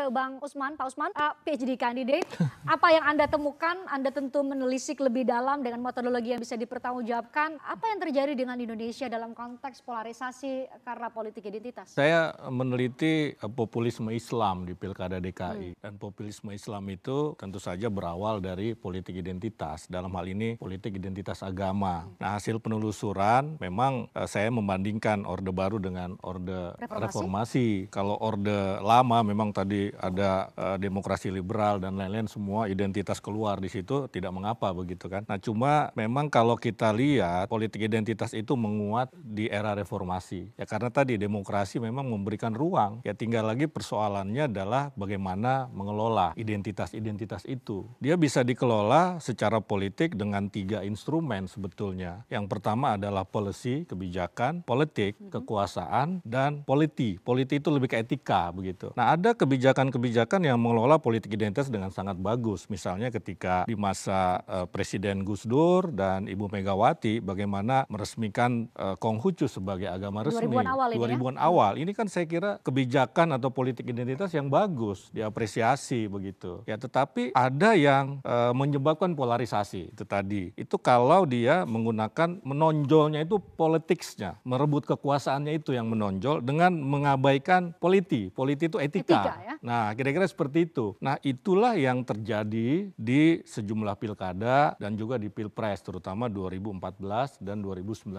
ke Bang Usman. Pak Usman, uh, PhD Kandidat, apa yang Anda temukan, Anda tentu menelisik lebih dalam dengan metodologi yang bisa dipertanggungjawabkan. Apa yang terjadi dengan Indonesia dalam konteks polarisasi karena politik identitas? Saya meneliti eh, populisme Islam di Pilkada DKI. Hmm. Dan populisme Islam itu tentu saja berawal dari politik identitas. Dalam hal ini politik identitas agama. Hmm. Nah hasil penelusuran memang uh, saya membandingkan Orde Baru dengan Orde Reformasi. Reformasi. Kalau Orde Lama memang tadi ada uh, demokrasi liberal dan lain-lain semua identitas keluar di situ tidak mengapa begitu kan. Nah cuma memang kalau kita lihat politik identitas itu menguat di era reformasi ya karena tadi demokrasi memang memberikan ruang ya tinggal lagi persoalannya adalah bagaimana mengelola identitas-identitas itu. Dia bisa dikelola secara politik dengan tiga instrumen sebetulnya. Yang pertama adalah policy kebijakan, politik mm-hmm. kekuasaan dan politi. Politi itu lebih ke etika begitu. Nah ada kebijakan kebijakan-kebijakan yang mengelola politik identitas dengan sangat bagus. Misalnya ketika di masa uh, Presiden Gus Dur dan Ibu Megawati bagaimana meresmikan uh, Konghucu sebagai agama resmi. 2000-an awal 2000 ya? awal. Ini kan saya kira kebijakan atau politik identitas yang bagus, diapresiasi begitu. Ya tetapi ada yang uh, menyebabkan polarisasi itu tadi. Itu kalau dia menggunakan menonjolnya itu politiknya, merebut kekuasaannya itu yang menonjol dengan mengabaikan politik. Politik itu etika. etika ya? Nah, Nah, kira-kira seperti itu. Nah, itulah yang terjadi di sejumlah pilkada dan juga di pilpres, terutama 2014 dan 2019.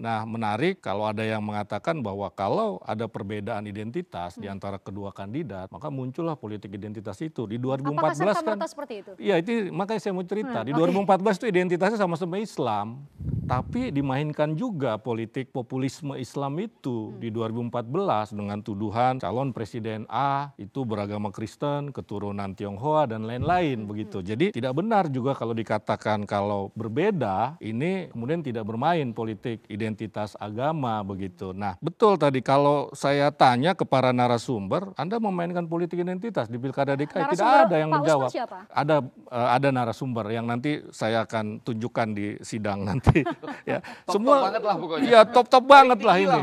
Nah, menarik kalau ada yang mengatakan bahwa kalau ada perbedaan identitas hmm. di antara kedua kandidat, maka muncullah politik identitas itu. Di 2014 Apakah kan... seperti itu? Iya, itu makanya saya mau cerita. Hmm, di okay. 2014 itu identitasnya sama-sama Islam. Tapi dimainkan juga politik populisme Islam itu hmm. di 2014 dengan tuduhan calon presiden A itu beragama Kristen, keturunan Tionghoa dan lain-lain hmm. begitu. Jadi tidak benar juga kalau dikatakan kalau berbeda ini kemudian tidak bermain politik identitas agama begitu. Nah, betul tadi kalau saya tanya ke para narasumber, Anda memainkan politik identitas di Pilkada DKI tidak ada yang Pak menjawab. Ada eh, ada narasumber yang nanti saya akan tunjukkan di sidang nanti. ya, top semua top banget lah pokoknya. Iya, top top banget lah ini. Lah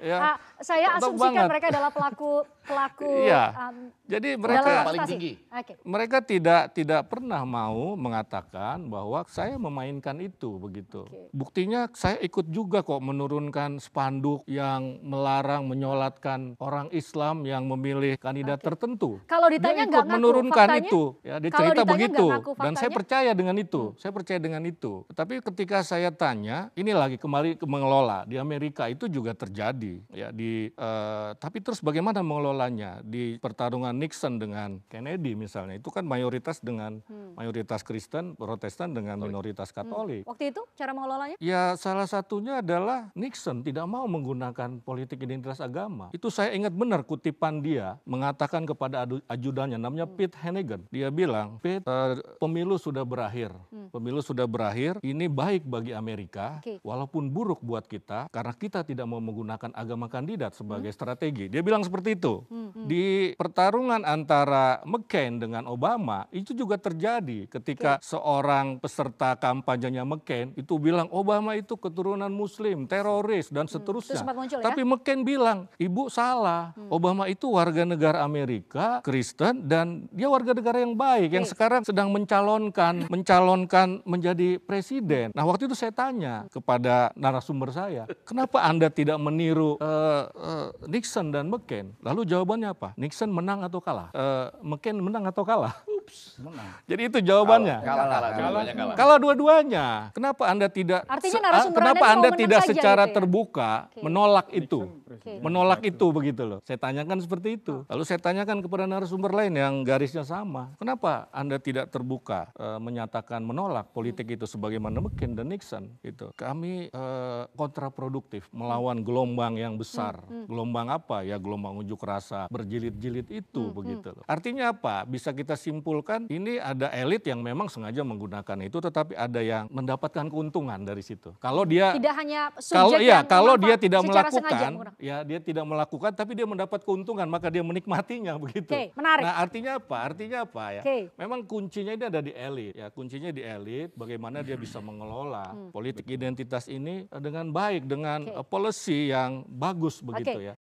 ya. Ah, saya asumsikan banget. mereka adalah pelaku pelaku. Iya. Um, Jadi mereka paling tinggi. Okay. Mereka tidak tidak pernah mau mengatakan bahwa saya memainkan itu begitu. Okay. Buktinya saya ikut juga kok menurunkan spanduk yang melarang menyolatkan orang Islam yang memilih kandidat okay. tertentu. Kalau ditanya nggak ngaku menurunkan faktanya, itu, ya dia cerita begitu dan saya percaya dengan itu. Hmm. Saya percaya dengan itu. Tapi ketika saya tanya, ini lagi kembali ke mengelola di Amerika itu juga terjadi ya di uh, tapi terus bagaimana mengelolanya di pertarungan Nixon dengan Kennedy misalnya itu kan mayoritas dengan hmm. mayoritas Kristen, Protestan dengan Katolik. minoritas hmm. Katolik. Hmm. Waktu itu cara mengelolanya? Ya salah satunya adalah Nixon tidak mau menggunakan politik identitas agama. Itu saya ingat benar kutipan dia mengatakan kepada ajudannya namanya hmm. Pete Hennigan. Dia bilang, "Pete, uh, pemilu sudah berakhir. Hmm. Pemilu sudah berakhir. Ini baik bagi Amerika okay. walaupun buruk buat kita karena kita tidak mau menggunakan agama kandidat kandidat sebagai hmm. strategi. Dia bilang seperti itu. Hmm. Hmm. Di pertarungan antara McCain dengan Obama itu juga terjadi ketika okay. seorang peserta kampanyenya McCain itu bilang Obama itu keturunan muslim, teroris dan hmm. seterusnya. Hmm. Muncul, ya? Tapi ya? McCain bilang, "Ibu salah. Hmm. Obama itu warga negara Amerika, Kristen dan dia warga negara yang baik okay. yang sekarang sedang mencalonkan mencalonkan menjadi presiden." Nah, waktu itu saya tanya kepada narasumber saya, "Kenapa Anda tidak meniru uh, Nixon dan McCain, lalu jawabannya apa? Nixon menang atau kalah? Uh, McCain menang atau kalah? Ups. Menang. Jadi itu jawabannya. Kalah, kalah, kalah, kalah. kalah dua-duanya. Kenapa Anda tidak Artinya kenapa Anda tidak secara gitu ya? terbuka okay. menolak itu? Okay. Menolak itu begitu loh. Saya tanyakan seperti itu. Lalu saya tanyakan kepada narasumber lain yang garisnya sama. Kenapa Anda tidak terbuka uh, menyatakan menolak politik itu sebagaimana mungkin dan Nixon gitu. Kami uh, kontraproduktif melawan gelombang yang besar. Hmm. Hmm. Gelombang apa? Ya gelombang unjuk rasa berjilid-jilid itu hmm. hmm. begitu loh. Artinya apa? Bisa kita simpulkan kan ini ada elit yang memang sengaja menggunakan itu tetapi ada yang mendapatkan keuntungan dari situ. Kalau dia tidak hanya kalau ya kalau dia tidak melakukan ya dia tidak melakukan tapi dia mendapat keuntungan maka dia menikmatinya begitu. Okay, menarik. Nah, artinya apa? Artinya apa ya? Okay. Memang kuncinya ini ada di elit ya, kuncinya di elit bagaimana dia bisa hmm. mengelola hmm. politik identitas ini dengan baik dengan okay. Eh, policy yang bagus begitu okay. ya.